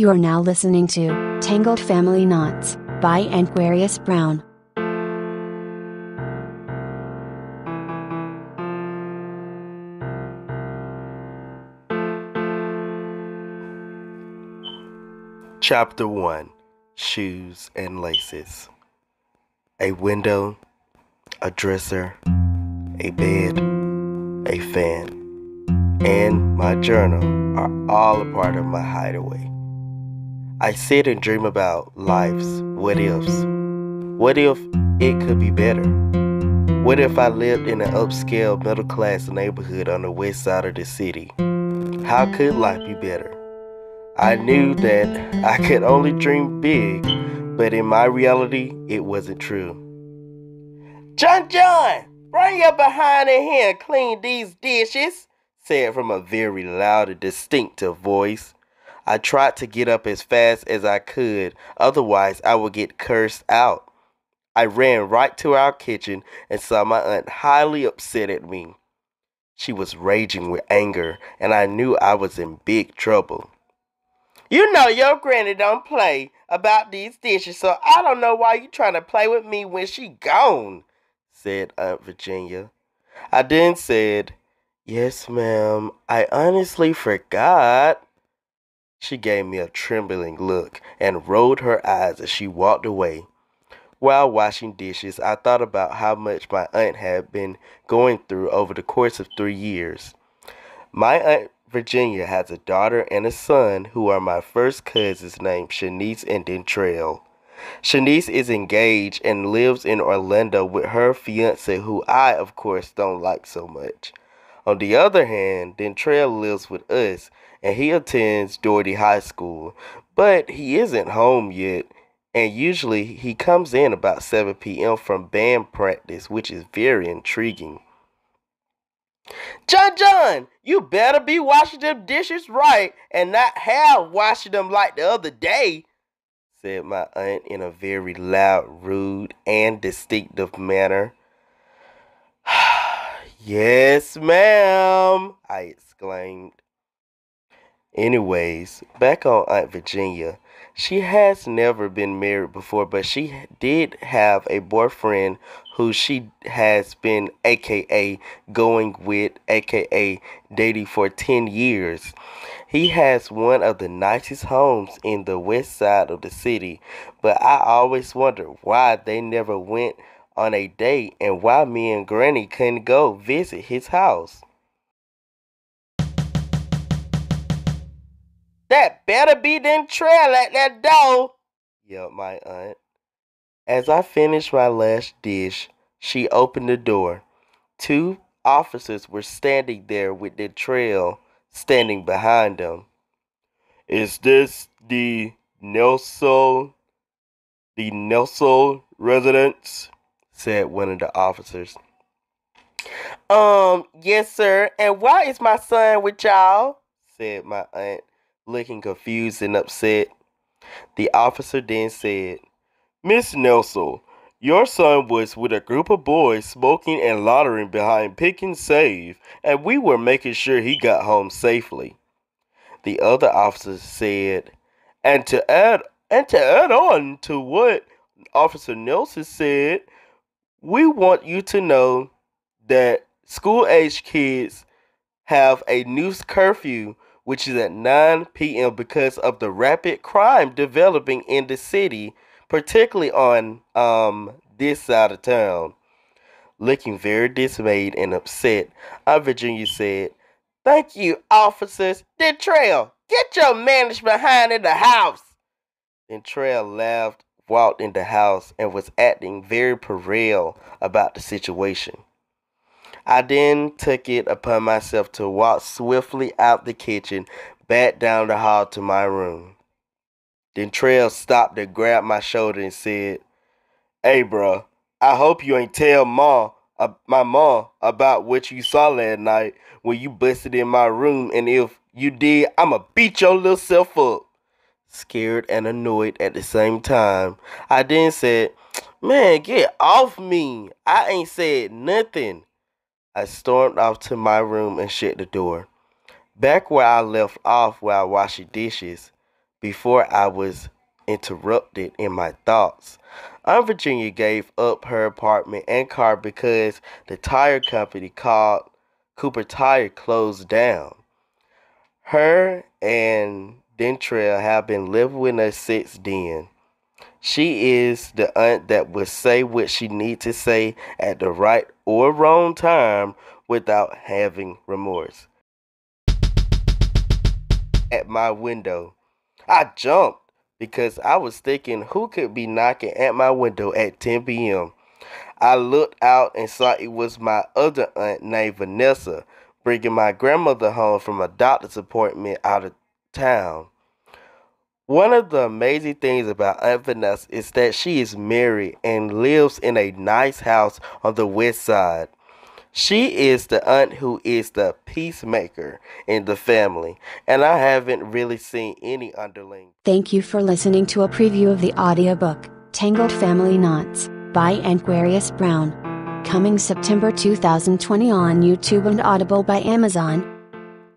You are now listening to Tangled Family Knots by Anquarius Brown. Chapter 1 Shoes and Laces A window, a dresser, a bed, a fan, and my journal are all a part of my hideaway. I sit and dream about life's what ifs. What if it could be better? What if I lived in an upscale middle class neighborhood on the west side of the city? How could life be better? I knew that I could only dream big, but in my reality, it wasn't true. John John, bring your behind in here and clean these dishes, said from a very loud and distinctive voice. I tried to get up as fast as I could, otherwise, I would get cursed out. I ran right to our kitchen and saw my aunt highly upset at me. She was raging with anger, and I knew I was in big trouble. You know your granny don't play about these dishes, so I don't know why you trying to play with me when she gone, said Aunt Virginia. I then said, Yes, ma'am, I honestly forgot. She gave me a trembling look and rolled her eyes as she walked away. While washing dishes, I thought about how much my aunt had been going through over the course of three years. My aunt Virginia has a daughter and a son who are my first cousins named Shanice and Dentrell. Shanice is engaged and lives in Orlando with her fiance, who I, of course, don't like so much. On the other hand, Dentrell lives with us and he attends Doherty High School, but he isn't home yet. And usually he comes in about 7 p.m. from band practice, which is very intriguing. John John, you better be washing them dishes right and not have washing them like the other day, said my aunt in a very loud, rude, and distinctive manner. Yes, ma'am, I exclaimed. Anyways, back on Aunt Virginia. She has never been married before, but she did have a boyfriend who she has been aka going with aka dating for 10 years. He has one of the nicest homes in the west side of the city, but I always wonder why they never went on a date and why me and Granny couldn't go visit his house. That better be than trail at that door, yelled my aunt. As I finished my last dish, she opened the door. Two officers were standing there with the trail standing behind them. Is this the Nelson, the Nelson residence? said one of the officers. Um, yes, sir. And why is my son with y'all? said my aunt, looking confused and upset. The officer then said, Miss Nelson, your son was with a group of boys smoking and lottering behind Pick and Save, and we were making sure he got home safely. The other officer said, and to add and to add on to what Officer Nelson said, we want you to know that school age kids have a new curfew, which is at 9 p.m., because of the rapid crime developing in the city, particularly on um, this side of town. Looking very dismayed and upset, Aunt Virginia said, Thank you, officers. Then Trail, get your manners behind in the house. Then Trail laughed walked in the house and was acting very puerile about the situation. I then took it upon myself to walk swiftly out the kitchen, back down the hall to my room. Then Trail stopped and grabbed my shoulder and said, Hey, bro, I hope you ain't tell Ma, uh, my Ma, about what you saw last night when you busted in my room. And if you did, I'ma beat your little self up scared and annoyed at the same time. I then said, Man, get off me. I ain't said nothing. I stormed off to my room and shut the door. Back where I left off while washing dishes, before I was interrupted in my thoughts. Aunt Virginia gave up her apartment and car because the tire company called Cooper Tire closed down. Her and Dentrell have been living with us since then. She is the aunt that will say what she needs to say at the right or wrong time without having remorse. At my window, I jumped because I was thinking who could be knocking at my window at 10 p.m. I looked out and saw it was my other aunt named Vanessa bringing my grandmother home from a doctor's appointment out of town. One of the amazing things about Aunt Vanessa is that she is married and lives in a nice house on the west side. She is the aunt who is the peacemaker in the family, and I haven't really seen any underling. Thank you for listening to a preview of the audiobook, Tangled Family Knots, by Anquarius Brown. Coming September 2020 on YouTube and Audible by Amazon.